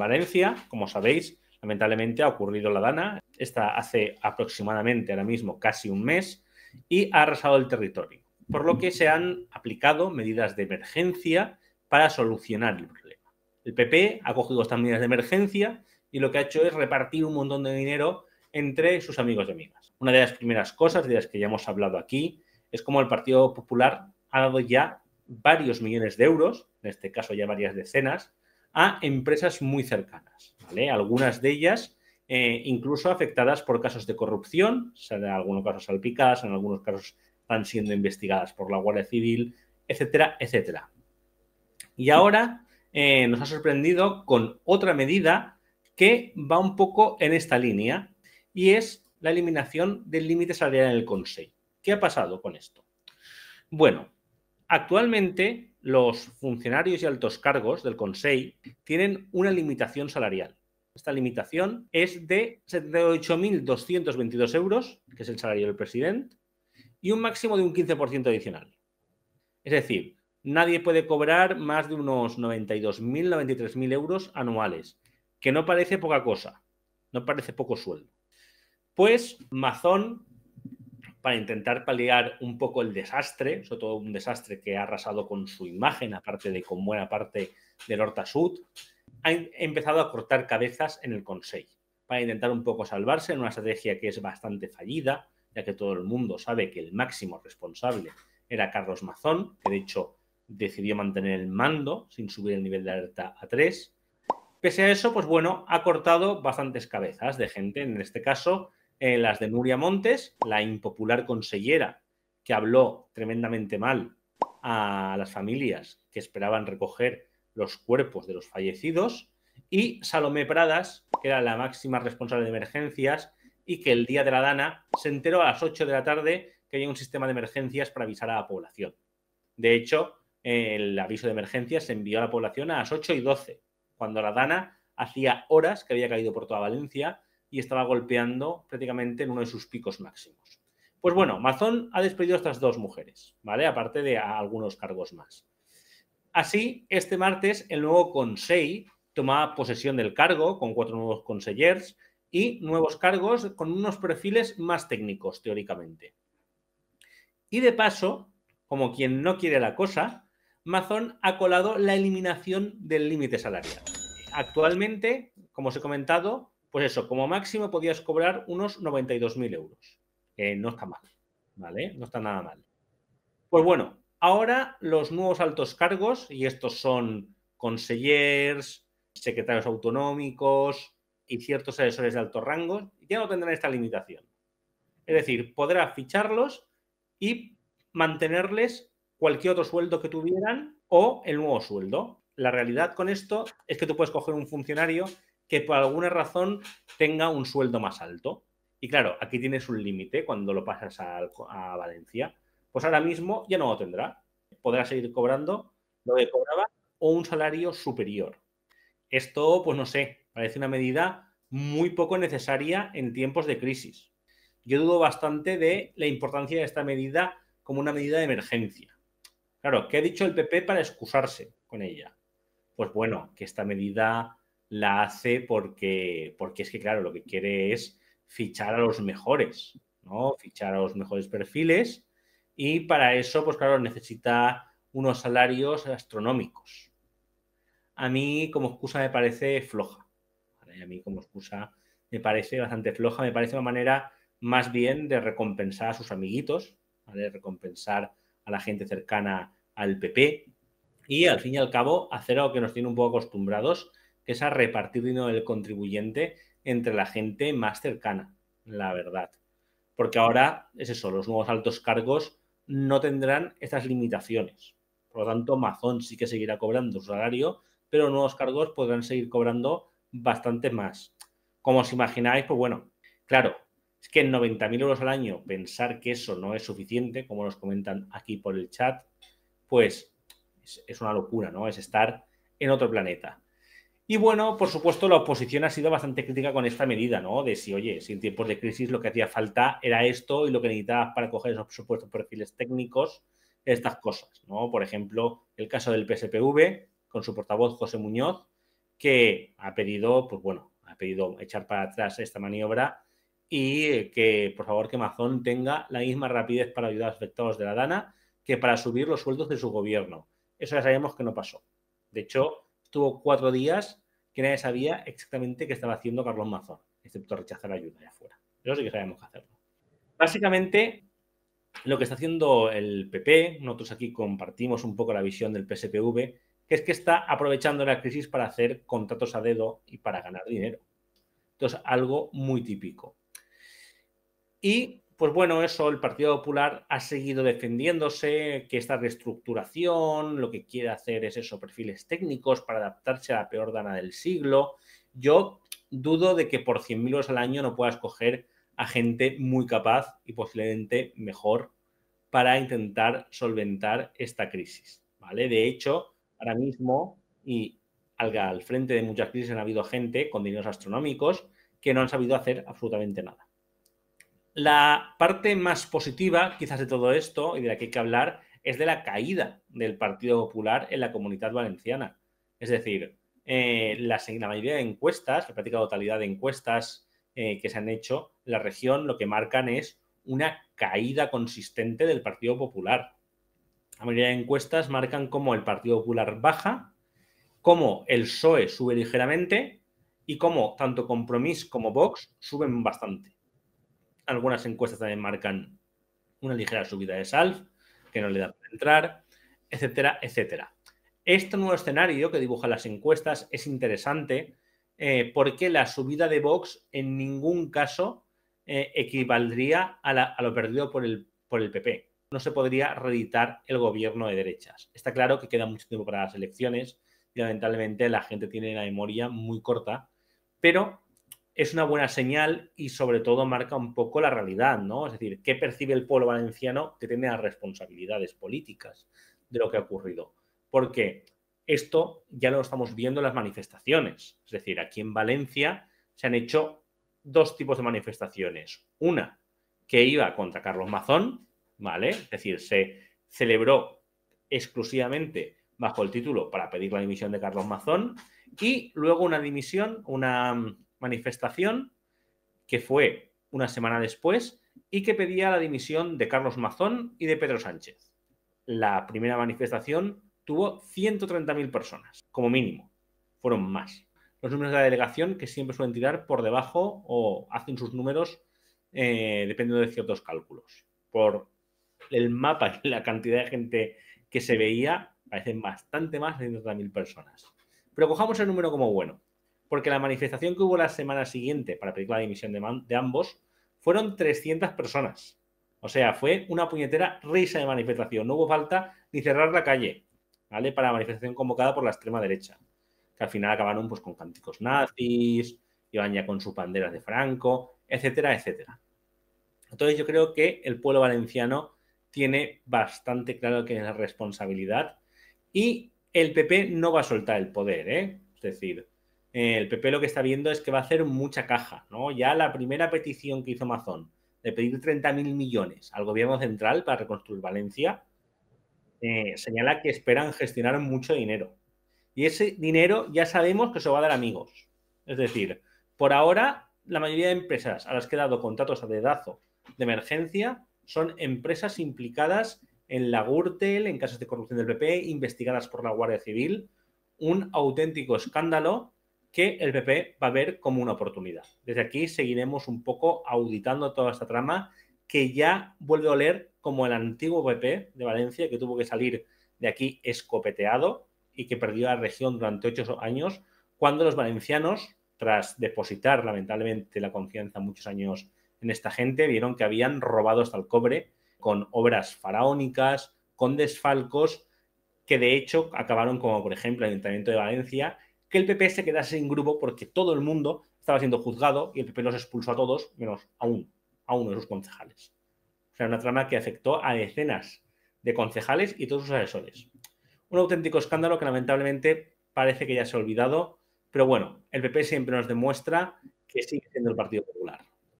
Valencia, como sabéis, lamentablemente ha ocurrido la dana, esta hace aproximadamente ahora mismo casi un mes, y ha arrasado el territorio, por lo que se han aplicado medidas de emergencia para solucionar el problema. El PP ha cogido estas medidas de emergencia y lo que ha hecho es repartir un montón de dinero entre sus amigos y amigas. Una de las primeras cosas de las que ya hemos hablado aquí es como el Partido Popular ha dado ya varios millones de euros, en este caso ya varias decenas, a empresas muy cercanas, Algunas de ellas eh, incluso afectadas por casos de corrupción, en algunos casos salpicadas, en algunos casos están siendo investigadas por la Guardia Civil, etcétera, etcétera. Y ahora eh, nos ha sorprendido con otra medida que va un poco en esta línea y es la eliminación del límite salarial en el Consejo. ¿Qué ha pasado con esto? Bueno, actualmente los funcionarios y altos cargos del Consejo tienen una limitación salarial. Esta limitación es de 78.222 euros, que es el salario del presidente, y un máximo de un 15% adicional. Es decir, nadie puede cobrar más de unos 92.000, 93.000 euros anuales, que no parece poca cosa, no parece poco sueldo. Pues Mazón para intentar paliar un poco el desastre, sobre todo un desastre que ha arrasado con su imagen, aparte de con buena parte del Horta Sud, ha em-, empezado a cortar cabezas en el Consejo para intentar un poco salvarse en una estrategia que es bastante fallida, ya que todo el mundo sabe que el máximo responsable era Carlos Mazón, que de hecho decidió mantener el mando sin subir el nivel de alerta a 3. Pese a eso, pues bueno, ha cortado bastantes cabezas de gente, en este caso las de Nuria Montes, la impopular consellera que habló tremendamente mal a las familias que esperaban recoger los cuerpos de los fallecidos, y Salomé Pradas, que era la máxima responsable de emergencias y que el día de la Dana se enteró a las 8 de la tarde que había un sistema de emergencias para avisar a la población. De hecho, el aviso de emergencia se envió a la población a las 8 y 12, cuando la Dana hacía horas que había caído por toda Valencia y estaba golpeando prácticamente en uno de sus picos máximos. Pues bueno, Mazón ha despedido a estas dos mujeres, ¿vale? Aparte de algunos cargos más. Así, este martes el nuevo Consejo tomaba posesión del cargo con cuatro nuevos conseillers y nuevos cargos con unos perfiles más técnicos, teóricamente. Y de paso, como quien no quiere la cosa, Mazón ha colado la eliminación del límite salarial. Actualmente, como os he comentado, pues eso, como máximo podías cobrar unos 92.000 euros. Eh, no está mal, ¿vale? No está nada mal. Pues bueno, ahora los nuevos altos cargos, y estos son consellers, secretarios autonómicos y ciertos asesores de alto rango, ya no tendrán esta limitación. Es decir, podrá ficharlos y mantenerles cualquier otro sueldo que tuvieran o el nuevo sueldo. La realidad con esto es que tú puedes coger un funcionario que por alguna razón tenga un sueldo más alto. Y claro, aquí tienes un límite cuando lo pasas a, Valencia. Pues ahora mismo ya no lo tendrá. Podrá seguir cobrando lo que cobraba o un salario superior. Esto, pues no sé, parece una medida muy poco necesaria en tiempos de crisis. Yo dudo bastante de la importancia de esta medida como una medida de emergencia. Claro, ¿qué ha dicho el PP para excusarse con ella? Pues bueno, que esta medida la hace porque, porque es que, claro, lo que quiere es fichar a los mejores, ¿no? Fichar a los mejores perfiles y para eso, pues claro, necesita unos salarios astronómicos. A mí como excusa me parece floja. A mí como excusa me parece bastante floja, me parece una manera más bien de recompensar a sus amiguitos, de recompensar a la gente cercana al PP y al fin y al cabo hacer algo que nos tiene un poco acostumbrados es a repartir dinero del contribuyente entre la gente más cercana, la verdad. Porque ahora es eso, los nuevos altos cargos no tendrán estas limitaciones. Por lo tanto, Amazon sí que seguirá cobrando su salario, pero nuevos cargos podrán seguir cobrando bastante más. Como os imagináis, pues bueno, claro, es que en 90.000 euros al año pensar que eso no es suficiente, como nos comentan aquí por el chat, pues es, una locura, ¿no? Es estar en otro planeta. Y bueno, por supuesto, la oposición ha sido bastante crítica con esta medida, ¿no? De si, oye, si en tiempos de crisis lo que hacía falta era esto y lo que necesitabas para coger esos supuestos perfiles técnicos, estas cosas, ¿no? Por ejemplo, el caso del PSPV, con su portavoz José Muñoz, que ha pedido, pues bueno, ha pedido echar para atrás esta maniobra y eh, que, por favor, que Mazón tenga la misma rapidez para ayudar a los afectados de la DANA que para subir los sueldos de su gobierno. Eso ya sabemos que no pasó. De hecho, Tuvo cuatro días que nadie sabía exactamente qué estaba haciendo Carlos Mazón, excepto rechazar ayuda allá afuera. Pero sí que sabemos que hacerlo. Básicamente, lo que está haciendo el PP, nosotros aquí compartimos un poco la visión del PSPV, que es que está aprovechando la crisis para hacer contratos a dedo y para ganar dinero. Entonces, algo muy típico. Y pues bueno, eso el Partido Popular ha seguido defendiéndose, que esta reestructuración lo que quiere hacer es eso, perfiles técnicos para adaptarse a la peor dana del siglo. Yo dudo de que por 100.000 euros al año no pueda escoger a gente muy capaz y posiblemente mejor para intentar solventar esta crisis, ¿vale? De hecho, ahora mismo y al, al frente de muchas crisis ha habido gente con dineros astronómicos que no han sabido hacer absolutamente nada. La parte más positiva, quizás de todo esto, y de la que hay que hablar, es de la caída del Partido Popular en la comunidad valenciana. Es decir, eh, la, mayoría de encuestas, la práctica totalidad de encuestas eh, que se han hecho en la región, lo que marcan es una caída consistente del Partido Popular. La mayoría de encuestas marcan cómo el Partido Popular baja, cómo el PSOE sube ligeramente y cómo tanto Compromís como Vox suben bastante. Algunas encuestas también marcan una ligera subida de SALF, que no le da para entrar, etcétera, etcétera. Este nuevo escenario que dibujan las encuestas es interesante eh, porque la subida de Vox en ningún caso eh, equivaldría a, lo perdido por el, por el PP. No se podría reeditar el gobierno de derechas. Está claro que queda mucho tiempo para las elecciones y lamentablemente la gente tiene la memoria muy corta, pero es una buena señal y sobre todo marca un poco la realidad, ¿no? Es decir, ¿qué percibe el pueblo valenciano que tiene las responsabilidades políticas de lo que ha ocurrido? Porque esto ya lo estamos viendo en las manifestaciones. Es decir, aquí en Valencia se han hecho dos tipos de manifestaciones. Una que iba contra Carlos Mazón, ¿vale? Es decir, se celebró exclusivamente bajo el título para pedir la dimisión de Carlos Mazón y luego una dimisión, una manifestación que fue una semana después y que pedía la dimisión de Carlos Mazón y de Pedro Sánchez. La primera manifestación tuvo 130.000 personas, como mínimo. Fueron más. Los números de la delegación que siempre suelen tirar por debajo o hacen sus números eh, dependiendo de ciertos cálculos. Por el mapa y la cantidad de gente que se veía, parecen bastante más de 130.000 personas. Pero cojamos el número como bueno porque la manifestación que hubo la semana siguiente para pedir la dimisión de, ambos fueron 300 personas. O sea, fue una puñetera risa de manifestación. No hubo falta ni cerrar la calle, ¿vale? Para la manifestación convocada por la extrema derecha. Que al final acabaron pues con cánticos nazis, iban ya con sus banderas de Franco, etcétera, etcétera. Entonces yo creo que el pueblo valenciano tiene bastante claro que es la responsabilidad y el PP no va a soltar el poder, ¿eh? Es decir, eh, el PP lo que está viendo es que va a hacer mucha caja, ¿no? Ya la primera petición que hizo Mazón de pedir 30.000 millones al gobierno central para reconstruir Valencia, eh, señala que esperan gestionar mucho dinero. Y ese dinero ya sabemos que se va a dar amigos. Es decir, por ahora la mayoría de empresas a las que ha dado contratos a dedazo de emergencia son empresas implicadas en la Gürtel, en casos de corrupción del PP, investigadas por la Guardia Civil. Un auténtico escándalo que el PP va a ver como una oportunidad. Desde aquí seguiremos un poco auditando toda esta trama que ya vuelve a oler como el antiguo PP de Valencia que tuvo que salir de aquí escopeteado y que perdió la región durante ocho años cuando los valencianos, tras depositar lamentablemente la confianza muchos años en esta gente, vieron que habían robado hasta el cobre con obras faraónicas, con desfalcos, que de hecho acabaron como por ejemplo el Ayuntamiento de Valencia, que el PP se quedase sin grupo porque todo el mundo estaba siendo juzgado y el PP los expulsó a todos, menos a uno, a uno de sus concejales. O sea, una trama que afectó a decenas de concejales y todos sus asesores. Un auténtico escándalo que lamentablemente parece que ya se ha olvidado, pero bueno, el PP siempre nos demuestra que sigue siendo el Partido Popular.